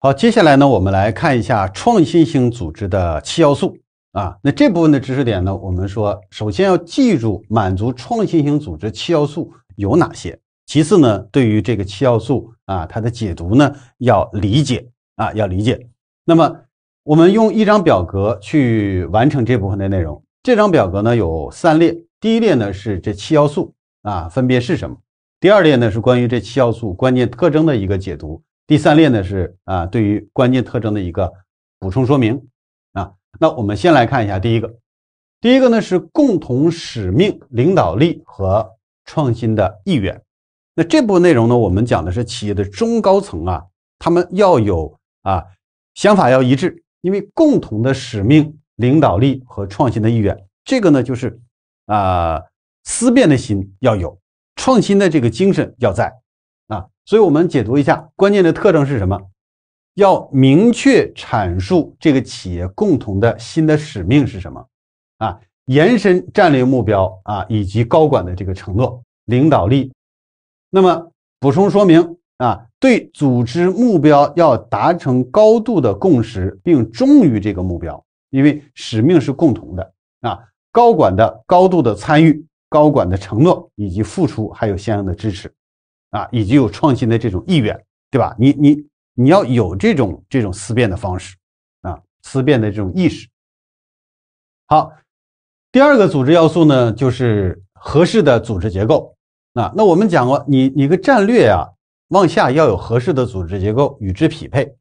好，接下来呢，我们来看一下创新型组织的七要素啊。那这部分的知识点呢，我们说首先要记住满足创新型组织七要素有哪些。其次呢，对于这个七要素啊，它的解读呢要理解啊，要理解。那么我们用一张表格去完成这部分的内容。这张表格呢有三列，第一列呢是这七要素啊，分别是什么？第二列呢是关于这七要素关键特征的一个解读。第三列呢是啊，对于关键特征的一个补充说明啊。那我们先来看一下第一个，第一个呢是共同使命、领导力和创新的意愿。那这部分内容呢，我们讲的是企业的中高层啊，他们要有啊想法要一致，因为共同的使命、领导力和创新的意愿，这个呢就是啊思辨的心要有，创新的这个精神要在。所以我们解读一下，关键的特征是什么？要明确阐述这个企业共同的新的使命是什么啊？延伸战略目标啊，以及高管的这个承诺、领导力。那么补充说明啊，对组织目标要达成高度的共识，并忠于这个目标，因为使命是共同的啊。高管的高度的参与、高管的承诺以及付出，还有相应的支持。啊，以及有创新的这种意愿，对吧？你你你要有这种这种思辨的方式啊，思辨的这种意识。好，第二个组织要素呢，就是合适的组织结构。啊，那我们讲过，你你个战略啊，往下要有合适的组织结构与之匹配。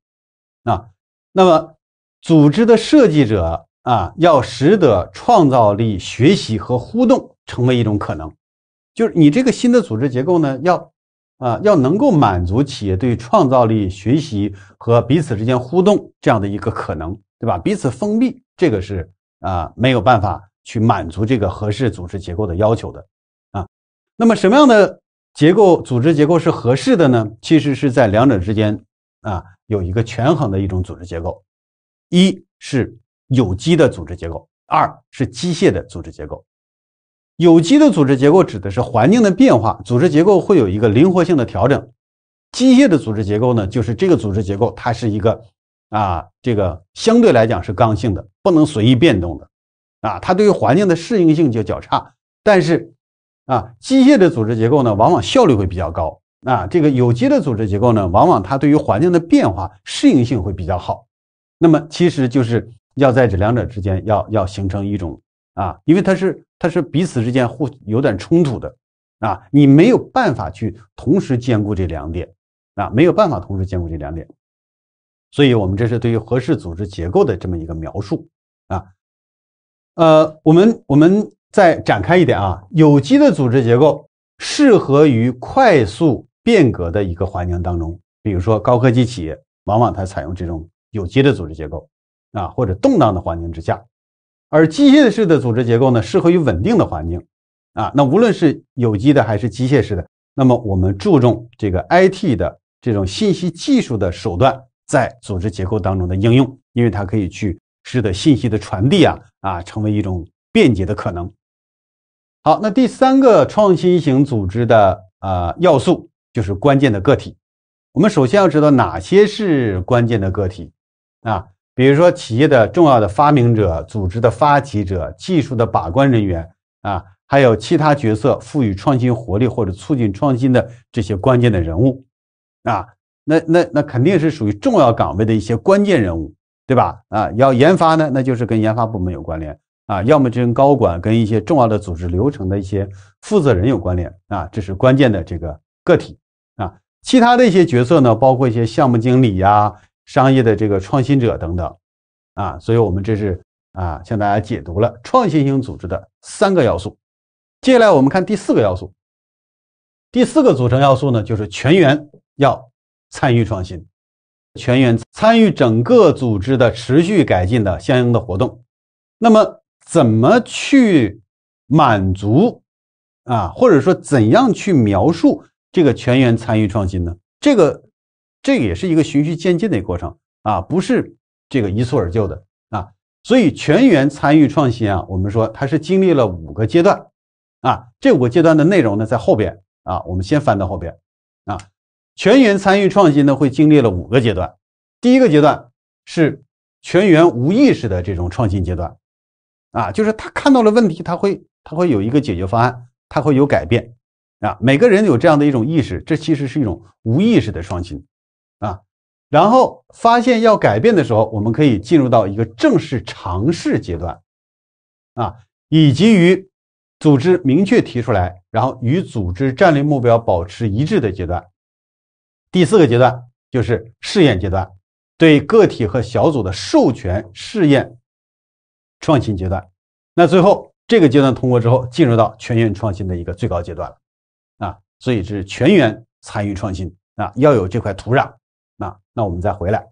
啊，那么组织的设计者啊，要使得创造力、学习和互动成为一种可能，就是你这个新的组织结构呢，要。啊，要能够满足企业对创造力、学习和彼此之间互动这样的一个可能，对吧？彼此封闭，这个是啊没有办法去满足这个合适组织结构的要求的啊。那么什么样的结构、组织结构是合适的呢？其实是在两者之间啊有一个权衡的一种组织结构，一是有机的组织结构，二是机械的组织结构。有机的组织结构指的是环境的变化，组织结构会有一个灵活性的调整。机械的组织结构呢，就是这个组织结构，它是一个，啊，这个相对来讲是刚性的，不能随意变动的，啊，它对于环境的适应性就较差。但是，啊，机械的组织结构呢，往往效率会比较高。啊，这个有机的组织结构呢，往往它对于环境的变化适应性会比较好。那么，其实就是要在这两者之间要要形成一种。啊，因为它是它是彼此之间互有点冲突的，啊，你没有办法去同时兼顾这两点，啊，没有办法同时兼顾这两点，所以我们这是对于合适组织结构的这么一个描述，啊，呃，我们我们再展开一点啊，有机的组织结构适合于快速变革的一个环境当中，比如说高科技企业，往往它采用这种有机的组织结构，啊，或者动荡的环境之下。而机械式的组织结构呢，适合于稳定的环境，啊，那无论是有机的还是机械式的，那么我们注重这个 IT 的这种信息技术的手段在组织结构当中的应用，因为它可以去使得信息的传递啊啊成为一种便捷的可能。好，那第三个创新型组织的啊要素就是关键的个体，我们首先要知道哪些是关键的个体，啊。比如说，企业的重要的发明者、组织的发起者、技术的把关人员啊，还有其他角色赋予创新活力或者促进创新的这些关键的人物，啊，那那那肯定是属于重要岗位的一些关键人物，对吧？啊，要研发呢，那就是跟研发部门有关联啊，要么就跟高管、跟一些重要的组织流程的一些负责人有关联啊，这是关键的这个个体啊。其他的一些角色呢，包括一些项目经理呀。商业的这个创新者等等，啊，所以我们这是啊向大家解读了创新型组织的三个要素。接下来我们看第四个要素，第四个组成要素呢就是全员要参与创新，全员参与整个组织的持续改进的相应的活动。那么怎么去满足啊，或者说怎样去描述这个全员参与创新呢？这个。这个也是一个循序渐进的一个过程啊，不是这个一蹴而就的啊，所以全员参与创新啊，我们说它是经历了五个阶段啊，这五个阶段的内容呢，在后边啊，我们先翻到后边啊，全员参与创新呢，会经历了五个阶段，第一个阶段是全员无意识的这种创新阶段啊，就是他看到了问题，他会他会有一个解决方案，他会有改变啊，每个人有这样的一种意识，这其实是一种无意识的创新。然后发现要改变的时候，我们可以进入到一个正式尝试阶段，啊，以及于组织明确提出来，然后与组织战略目标保持一致的阶段。第四个阶段就是试验阶段，对个体和小组的授权试验创新阶段。那最后这个阶段通过之后，进入到全员创新的一个最高阶段了，啊，所以是全员参与创新啊，要有这块土壤。那那我们再回来，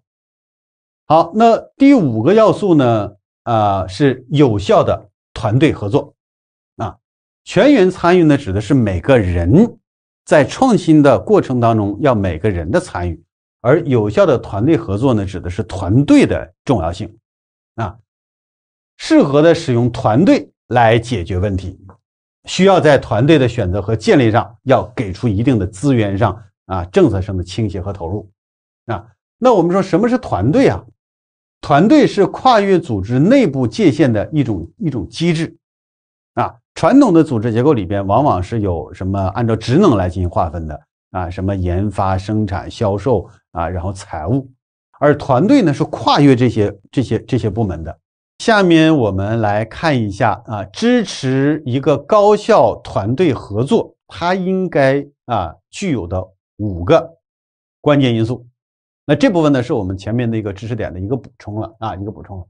好，那第五个要素呢，呃，是有效的团队合作。啊，全员参与呢，指的是每个人在创新的过程当中要每个人的参与，而有效的团队合作呢，指的是团队的重要性。啊，适合的使用团队来解决问题，需要在团队的选择和建立上要给出一定的资源上啊政策上的倾斜和投入。啊，那我们说什么是团队啊？团队是跨越组织内部界限的一种一种机制啊。传统的组织结构里边往往是有什么按照职能来进行划分的啊，什么研发、生产、销售啊，然后财务。而团队呢是跨越这些这些这些部门的。下面我们来看一下啊，支持一个高效团队合作，它应该啊具有的五个关键因素。那这部分呢，是我们前面的一个知识点的一个补充了啊，一个补充了。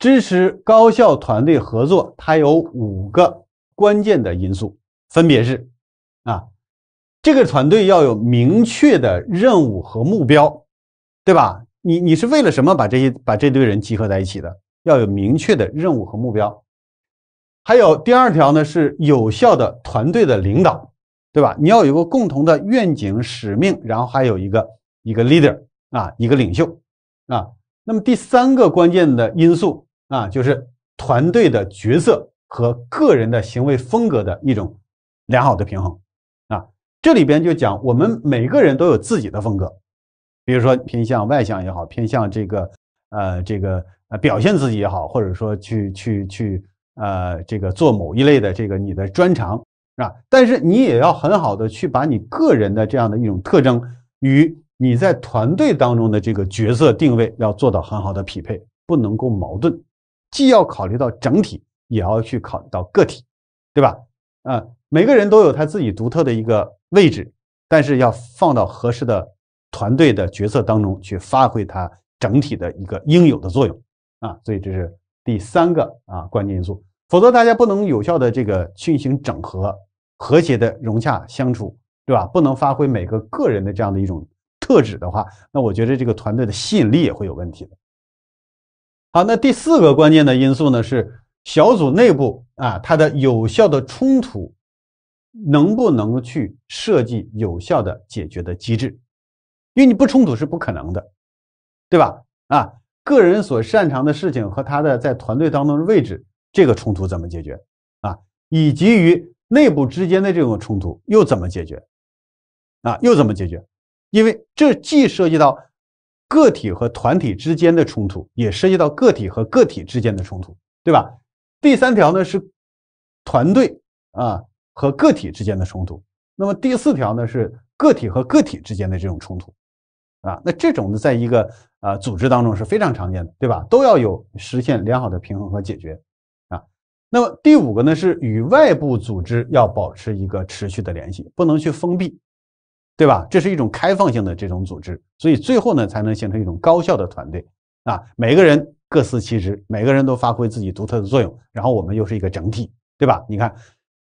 支持高校团队合作，它有五个关键的因素，分别是啊，这个团队要有明确的任务和目标，对吧？你你是为了什么把这些把这堆人集合在一起的？要有明确的任务和目标。还有第二条呢，是有效的团队的领导，对吧？你要有个共同的愿景、使命，然后还有一个一个 leader。啊，一个领袖，啊，那么第三个关键的因素啊，就是团队的角色和个人的行为风格的一种良好的平衡，啊，这里边就讲我们每个人都有自己的风格，比如说偏向外向也好，偏向这个呃这个呃表现自己也好，或者说去去去呃这个做某一类的这个你的专长是吧？但是你也要很好的去把你个人的这样的一种特征与。你在团队当中的这个角色定位要做到很好的匹配，不能够矛盾，既要考虑到整体，也要去考虑到个体，对吧？啊，每个人都有他自己独特的一个位置，但是要放到合适的团队的角色当中去发挥它整体的一个应有的作用啊，所以这是第三个啊关键因素，否则大家不能有效的这个进行整合，和谐的融洽相处，对吧？不能发挥每个个人的这样的一种。特质的话，那我觉得这个团队的吸引力也会有问题的。好，那第四个关键的因素呢是小组内部啊，它的有效的冲突能不能去设计有效的解决的机制？因为你不冲突是不可能的，对吧？啊，个人所擅长的事情和他的在团队当中的位置，这个冲突怎么解决啊？以及于内部之间的这种冲突又怎么解决？啊，又怎么解决？因为这既涉及到个体和团体之间的冲突，也涉及到个体和个体之间的冲突，对吧？第三条呢是团队啊和个体之间的冲突。那么第四条呢是个体和个体之间的这种冲突，啊，那这种呢，在一个呃组织当中是非常常见的，对吧？都要有实现良好的平衡和解决，啊。那么第五个呢是与外部组织要保持一个持续的联系，不能去封闭。对吧？这是一种开放性的这种组织，所以最后呢，才能形成一种高效的团队啊！每个人各司其职，每个人都发挥自己独特的作用，然后我们又是一个整体，对吧？你看，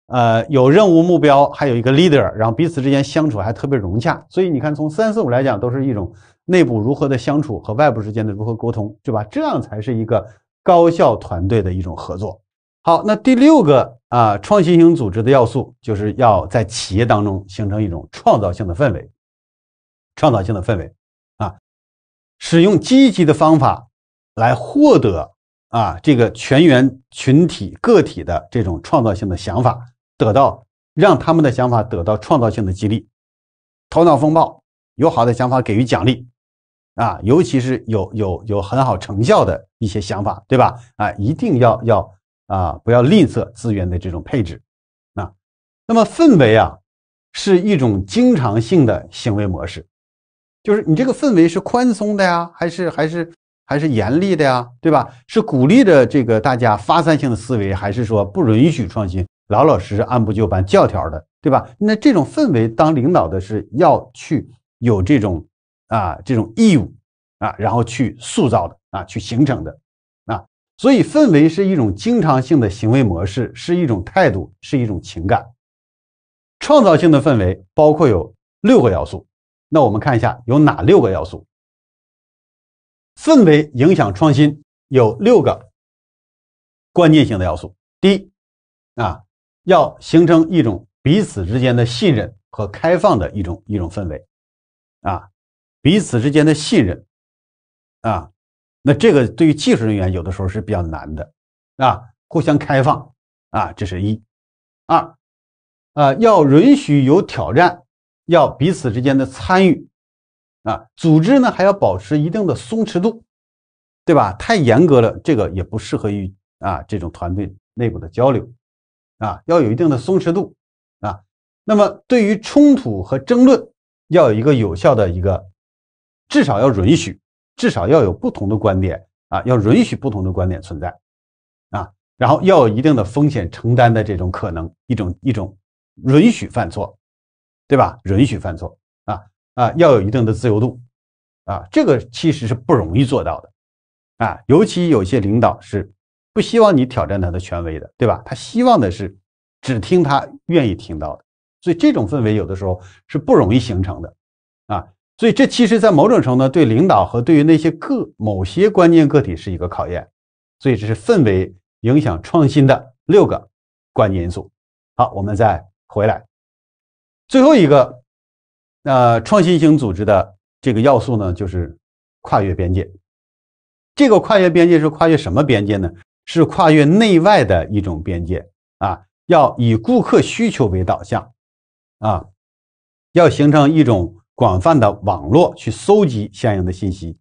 呃，有任务目标，还有一个 leader，然后彼此之间相处还特别融洽，所以你看，从三四五来讲，都是一种内部如何的相处和外部之间的如何沟通，对吧？这样才是一个高效团队的一种合作。好，那第六个啊，创新型组织的要素就是要在企业当中形成一种创造性的氛围，创造性的氛围啊，使用积极的方法来获得啊这个全员群体个体的这种创造性的想法，得到让他们的想法得到创造性的激励，头脑风暴有好的想法给予奖励啊，尤其是有有有很好成效的一些想法，对吧？啊，一定要要。啊，不要吝啬资源的这种配置，啊，那么氛围啊，是一种经常性的行为模式，就是你这个氛围是宽松的呀，还是还是还是严厉的呀，对吧？是鼓励着这个大家发散性的思维，还是说不允许创新，老老实实按部就班教条的，对吧？那这种氛围，当领导的是要去有这种啊这种义务啊，然后去塑造的啊，去形成的。所以，氛围是一种经常性的行为模式，是一种态度，是一种情感。创造性的氛围包括有六个要素。那我们看一下有哪六个要素？氛围影响创新有六个关键性的要素。第一，啊，要形成一种彼此之间的信任和开放的一种一种氛围，啊，彼此之间的信任，啊。那这个对于技术人员有的时候是比较难的，啊，互相开放啊，这是一，二，啊，要允许有挑战，要彼此之间的参与，啊，组织呢还要保持一定的松弛度，对吧？太严格了，这个也不适合于啊这种团队内部的交流，啊，要有一定的松弛度，啊，那么对于冲突和争论，要有一个有效的一个，至少要允许。至少要有不同的观点啊，要允许不同的观点存在啊，然后要有一定的风险承担的这种可能，一种一种允许犯错，对吧？允许犯错啊啊，要有一定的自由度啊，这个其实是不容易做到的啊，尤其有些领导是不希望你挑战他的权威的，对吧？他希望的是只听他愿意听到的，所以这种氛围有的时候是不容易形成的啊。所以这其实在某种程度对领导和对于那些个某些关键个体是一个考验。所以这是氛围影响创新的六个关键因素。好，我们再回来最后一个，那创新型组织的这个要素呢，就是跨越边界。这个跨越边界是跨越什么边界呢？是跨越内外的一种边界啊。要以顾客需求为导向啊，要形成一种。广泛的网络去搜集相应的信息，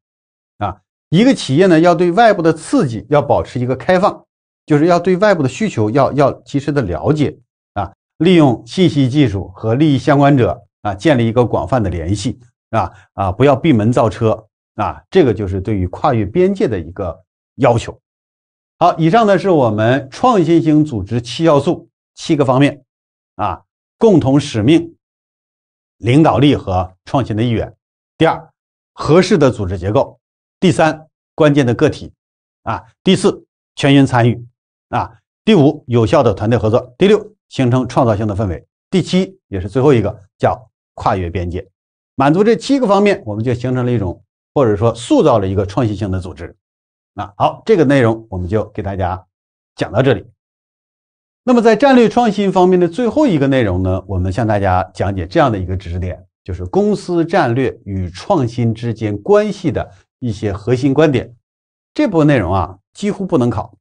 啊，一个企业呢要对外部的刺激要保持一个开放，就是要对外部的需求要要及时的了解，啊，利用信息技术和利益相关者啊建立一个广泛的联系，啊啊不要闭门造车啊，这个就是对于跨越边界的一个要求。好，以上呢是我们创新型组织七要素七个方面，啊，共同使命。领导力和创新的意愿，第二，合适的组织结构，第三，关键的个体，啊，第四，全员参与，啊，第五，有效的团队合作，第六，形成创造性的氛围，第七，也是最后一个，叫跨越边界。满足这七个方面，我们就形成了一种，或者说塑造了一个创新性的组织。那好，这个内容我们就给大家讲到这里。那么，在战略创新方面的最后一个内容呢，我们向大家讲解这样的一个知识点，就是公司战略与创新之间关系的一些核心观点。这部分内容啊，几乎不能考，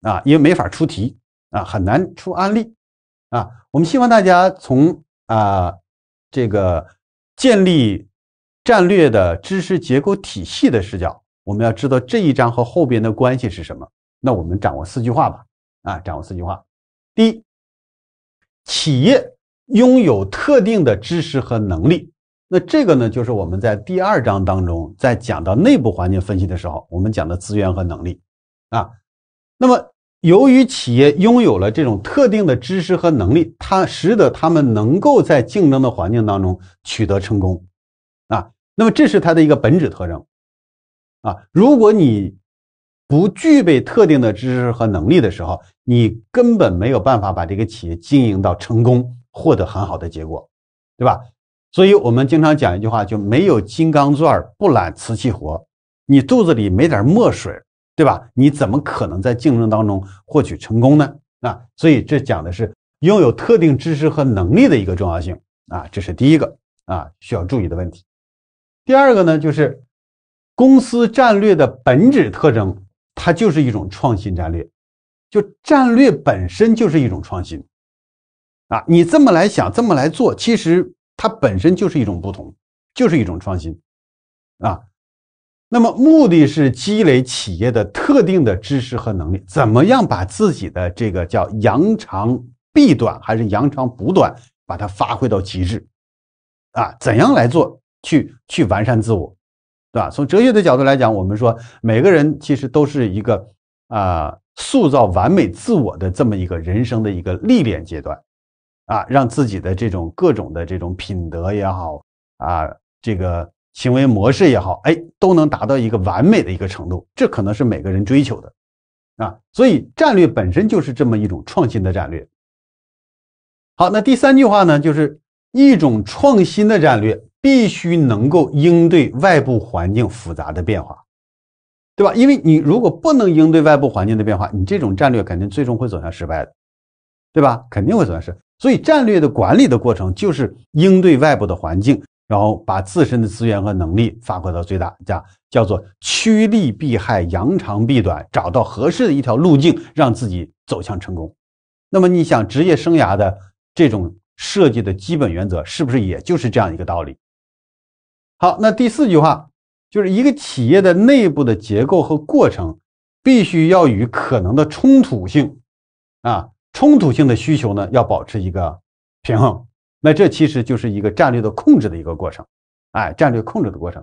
啊，因为没法出题，啊，很难出案例，啊，我们希望大家从啊这个建立战略的知识结构体系的视角，我们要知道这一章和后边的关系是什么。那我们掌握四句话吧，啊，掌握四句话。一企业拥有特定的知识和能力，那这个呢，就是我们在第二章当中在讲到内部环境分析的时候，我们讲的资源和能力啊。那么，由于企业拥有了这种特定的知识和能力，它使得他们能够在竞争的环境当中取得成功啊。那么，这是它的一个本质特征啊。如果你不具备特定的知识和能力的时候，你根本没有办法把这个企业经营到成功，获得很好的结果，对吧？所以我们经常讲一句话，就没有金刚钻不揽瓷器活，你肚子里没点墨水，对吧？你怎么可能在竞争当中获取成功呢？啊，所以这讲的是拥有特定知识和能力的一个重要性啊，这是第一个啊需要注意的问题。第二个呢，就是公司战略的本质特征，它就是一种创新战略。就战略本身就是一种创新，啊，你这么来想，这么来做，其实它本身就是一种不同，就是一种创新，啊，那么目的是积累企业的特定的知识和能力，怎么样把自己的这个叫扬长避短，还是扬长补短，把它发挥到极致，啊，怎样来做，去去完善自我，对吧？从哲学的角度来讲，我们说每个人其实都是一个啊。塑造完美自我的这么一个人生的一个历练阶段，啊，让自己的这种各种的这种品德也好，啊，这个行为模式也好，哎，都能达到一个完美的一个程度，这可能是每个人追求的，啊，所以战略本身就是这么一种创新的战略。好，那第三句话呢，就是一种创新的战略必须能够应对外部环境复杂的变化。对吧？因为你如果不能应对外部环境的变化，你这种战略肯定最终会走向失败的，对吧？肯定会走向失败。所以战略的管理的过程就是应对外部的环境，然后把自身的资源和能力发挥到最大，叫叫做趋利避害、扬长避短，找到合适的一条路径，让自己走向成功。那么你想职业生涯的这种设计的基本原则，是不是也就是这样一个道理？好，那第四句话。就是一个企业的内部的结构和过程，必须要与可能的冲突性，啊，冲突性的需求呢，要保持一个平衡。那这其实就是一个战略的控制的一个过程，哎，战略控制的过程。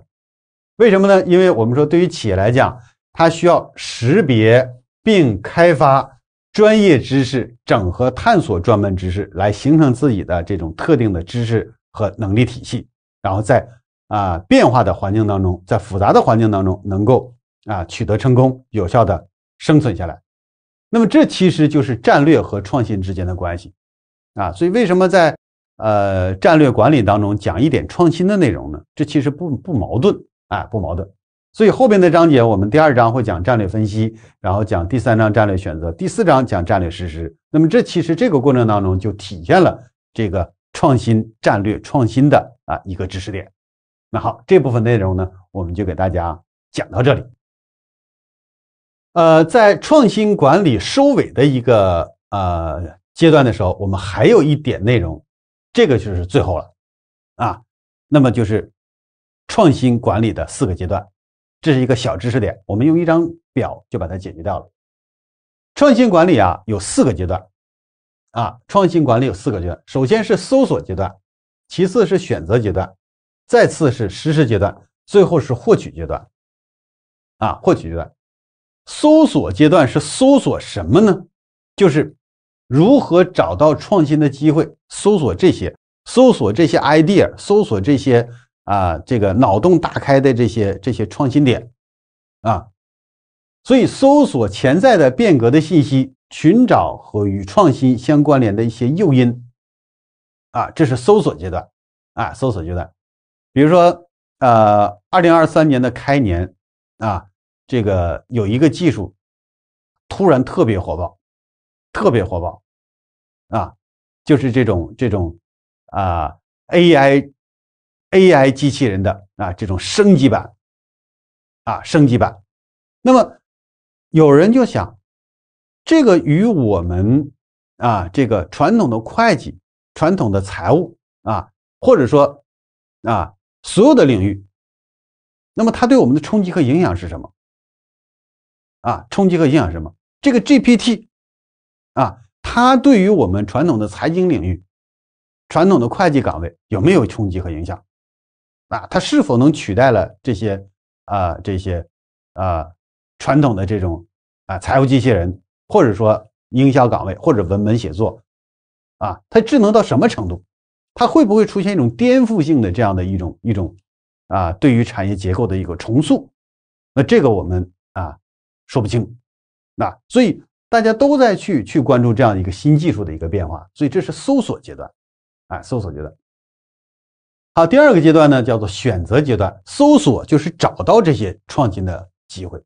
为什么呢？因为我们说，对于企业来讲，它需要识别并开发专业知识，整合探索专门知识，来形成自己的这种特定的知识和能力体系，然后再。啊，变化的环境当中，在复杂的环境当中，能够啊取得成功，有效的生存下来。那么这其实就是战略和创新之间的关系啊。所以为什么在呃战略管理当中讲一点创新的内容呢？这其实不不矛盾啊，不矛盾。所以后边的章节，我们第二章会讲战略分析，然后讲第三章战略选择，第四章讲战略实施。那么这其实这个过程当中就体现了这个创新战略创新的啊一个知识点。那好，这部分内容呢，我们就给大家讲到这里。呃，在创新管理收尾的一个呃阶段的时候，我们还有一点内容，这个就是最后了啊。那么就是创新管理的四个阶段，这是一个小知识点，我们用一张表就把它解决掉了。创新管理啊，有四个阶段啊，创新管理有四个阶段，首先是搜索阶段，其次是选择阶段。再次是实施阶段，最后是获取阶段，啊，获取阶段，搜索阶段是搜索什么呢？就是如何找到创新的机会，搜索这些，搜索这些 idea，搜索这些啊，这个脑洞大开的这些这些创新点，啊，所以搜索潜在的变革的信息，寻找和与创新相关联的一些诱因，啊，这是搜索阶段，啊，搜索阶段。比如说，呃，二零二三年的开年啊，这个有一个技术突然特别火爆，特别火爆，啊，就是这种这种啊 AI AI 机器人的啊这种升级版，啊升级版。那么有人就想，这个与我们啊这个传统的会计、传统的财务啊，或者说啊。所有的领域，那么它对我们的冲击和影响是什么？啊，冲击和影响什么？这个 GPT，啊，它对于我们传统的财经领域、传统的会计岗位有没有冲击和影响？啊，它是否能取代了这些啊这些啊传统的这种啊财务机器人，或者说营销岗位或者文本写作？啊，它智能到什么程度？它会不会出现一种颠覆性的这样的一种一种啊，对于产业结构的一个重塑？那这个我们啊说不清。那所以大家都在去去关注这样一个新技术的一个变化。所以这是搜索阶段，啊，搜索阶段。好，第二个阶段呢叫做选择阶段。搜索就是找到这些创新的机会，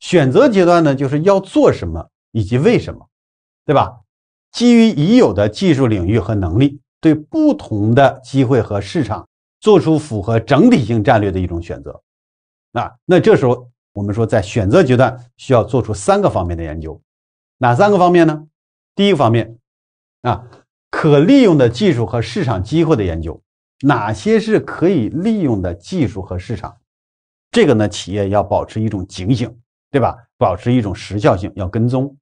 选择阶段呢就是要做什么以及为什么，对吧？基于已有的技术领域和能力。对不同的机会和市场做出符合整体性战略的一种选择，啊，那这时候我们说在选择阶段需要做出三个方面的研究，哪三个方面呢？第一个方面，啊，可利用的技术和市场机会的研究，哪些是可以利用的技术和市场，这个呢，企业要保持一种警醒，对吧？保持一种时效性，要跟踪。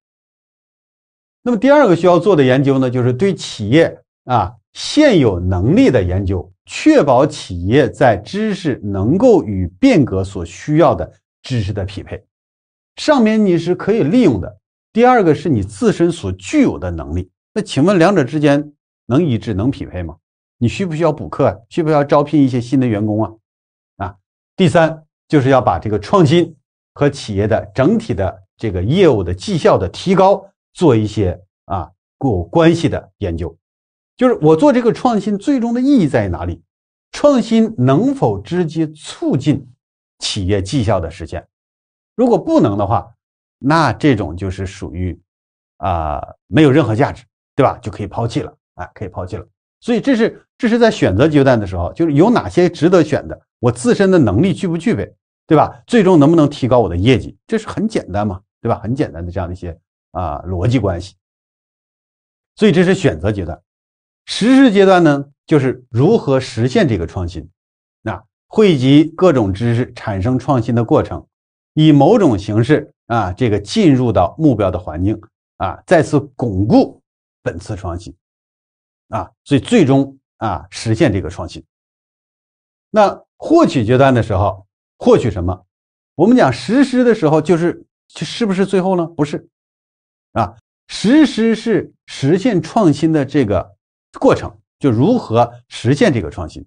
那么第二个需要做的研究呢，就是对企业啊。现有能力的研究，确保企业在知识能够与变革所需要的知识的匹配。上面你是可以利用的。第二个是你自身所具有的能力。那请问两者之间能一致、能匹配吗？你需不需要补课啊？需不需要招聘一些新的员工啊？啊，第三就是要把这个创新和企业的整体的这个业务的绩效的提高做一些啊固有关系的研究。就是我做这个创新，最终的意义在哪里？创新能否直接促进企业绩效的实现？如果不能的话，那这种就是属于啊没有任何价值，对吧？就可以抛弃了啊，可以抛弃了。所以这是这是在选择阶段的时候，就是有哪些值得选的？我自身的能力具不具备，对吧？最终能不能提高我的业绩？这是很简单嘛，对吧？很简单的这样的一些啊逻辑关系。所以这是选择阶段。实施阶段呢，就是如何实现这个创新，那汇集各种知识产生创新的过程，以某种形式啊，这个进入到目标的环境啊，再次巩固本次创新啊，所以最终啊实现这个创新。那获取阶段的时候，获取什么？我们讲实施的时候，就是是不是最后呢？不是啊，实施是实现创新的这个。过程就如何实现这个创新，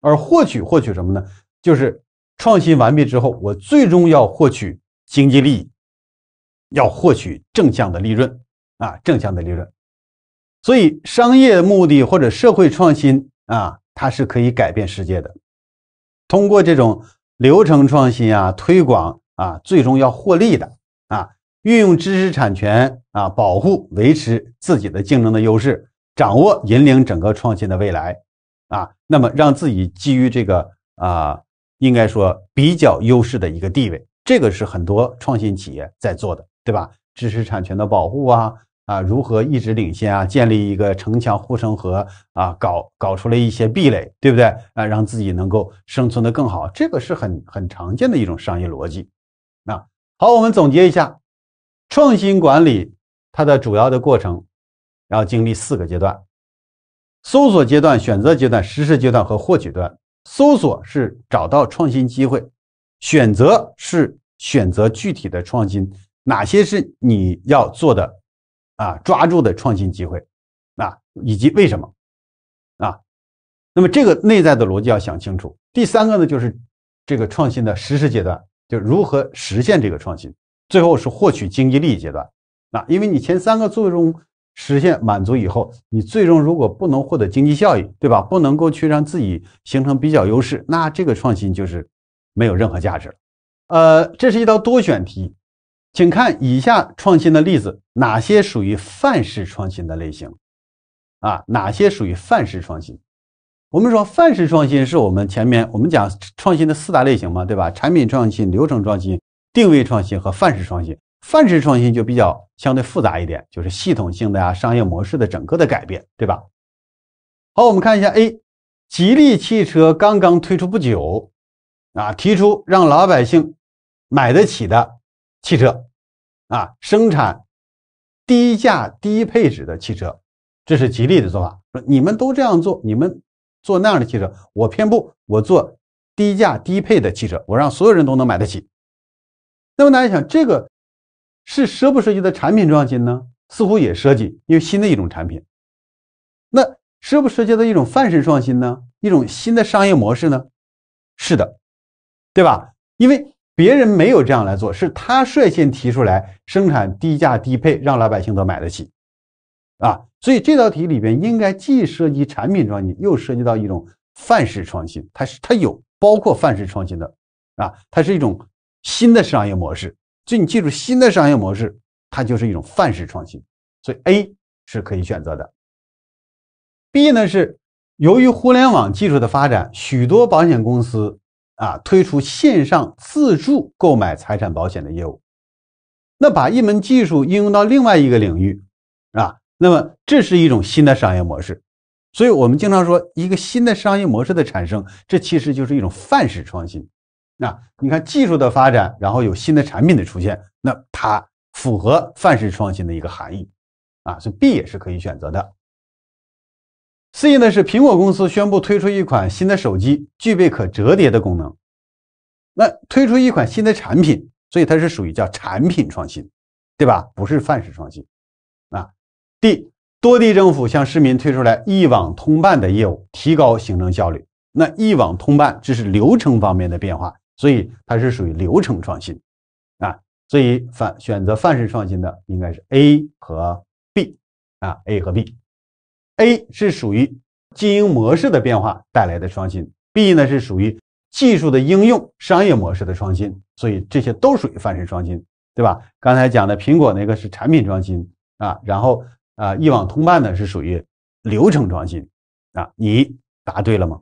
而获取获取什么呢？就是创新完毕之后，我最终要获取经济利益，要获取正向的利润啊，正向的利润。所以，商业目的或者社会创新啊，它是可以改变世界的。通过这种流程创新啊，推广啊，最终要获利的啊，运用知识产权啊，保护维持自己的竞争的优势。掌握引领整个创新的未来，啊，那么让自己基于这个啊，应该说比较优势的一个地位，这个是很多创新企业在做的，对吧？知识产权的保护啊，啊，如何一直领先啊，建立一个城墙护城河啊，搞搞出来一些壁垒，对不对？啊，让自己能够生存的更好，这个是很很常见的一种商业逻辑。那好，我们总结一下，创新管理它的主要的过程。然后经历四个阶段：搜索阶段、选择阶段、实施阶段和获取段。搜索是找到创新机会，选择是选择具体的创新，哪些是你要做的啊，抓住的创新机会啊，以及为什么啊。那么这个内在的逻辑要想清楚。第三个呢，就是这个创新的实施阶段，就如何实现这个创新。最后是获取经济利益阶段啊，因为你前三个作用。实现满足以后，你最终如果不能获得经济效益，对吧？不能够去让自己形成比较优势，那这个创新就是没有任何价值。呃，这是一道多选题，请看以下创新的例子，哪些属于范式创新的类型？啊，哪些属于范式创新？我们说范式创新是我们前面我们讲创新的四大类型嘛，对吧？产品创新、流程创新、定位创新和范式创新。范式创新就比较相对复杂一点，就是系统性的啊商业模式的整个的改变，对吧？好，我们看一下 A，吉利汽车刚刚推出不久，啊，提出让老百姓买得起的汽车，啊，生产低价低配置的汽车，这是吉利的做法。说你们都这样做，你们做那样的汽车，我偏不，我做低价低配的汽车，我让所有人都能买得起。那么大家想这个？是涉不涉及的产品创新呢？似乎也涉及，因为新的一种产品。那涉不涉及的一种范式创新呢？一种新的商业模式呢？是的，对吧？因为别人没有这样来做，是他率先提出来，生产低价低配，让老百姓都买得起，啊，所以这道题里边应该既涉及产品创新，又涉及到一种范式创新，它是它有包括范式创新的，啊，它是一种新的商业模式。就你记住，新的商业模式它就是一种范式创新，所以 A 是可以选择的。B 呢是由于互联网技术的发展，许多保险公司啊推出线上自助购买财产保险的业务。那把一门技术应用到另外一个领域啊，那么这是一种新的商业模式。所以我们经常说，一个新的商业模式的产生，这其实就是一种范式创新。那你看技术的发展，然后有新的产品的出现，那它符合范式创新的一个含义，啊，所以 B 也是可以选择的。C 呢是苹果公司宣布推出一款新的手机，具备可折叠的功能。那推出一款新的产品，所以它是属于叫产品创新，对吧？不是范式创新，啊。D 多地政府向市民推出来“一网通办”的业务，提高行政效率。那一网通办这是流程方面的变化。所以它是属于流程创新啊，所以范选择范式创新的应该是 A 和 B 啊，A 和 B，A 是属于经营模式的变化带来的创新，B 呢是属于技术的应用商业模式的创新，所以这些都属于范式创新，对吧？刚才讲的苹果那个是产品创新啊，然后啊一网通办呢是属于流程创新啊，你答对了吗？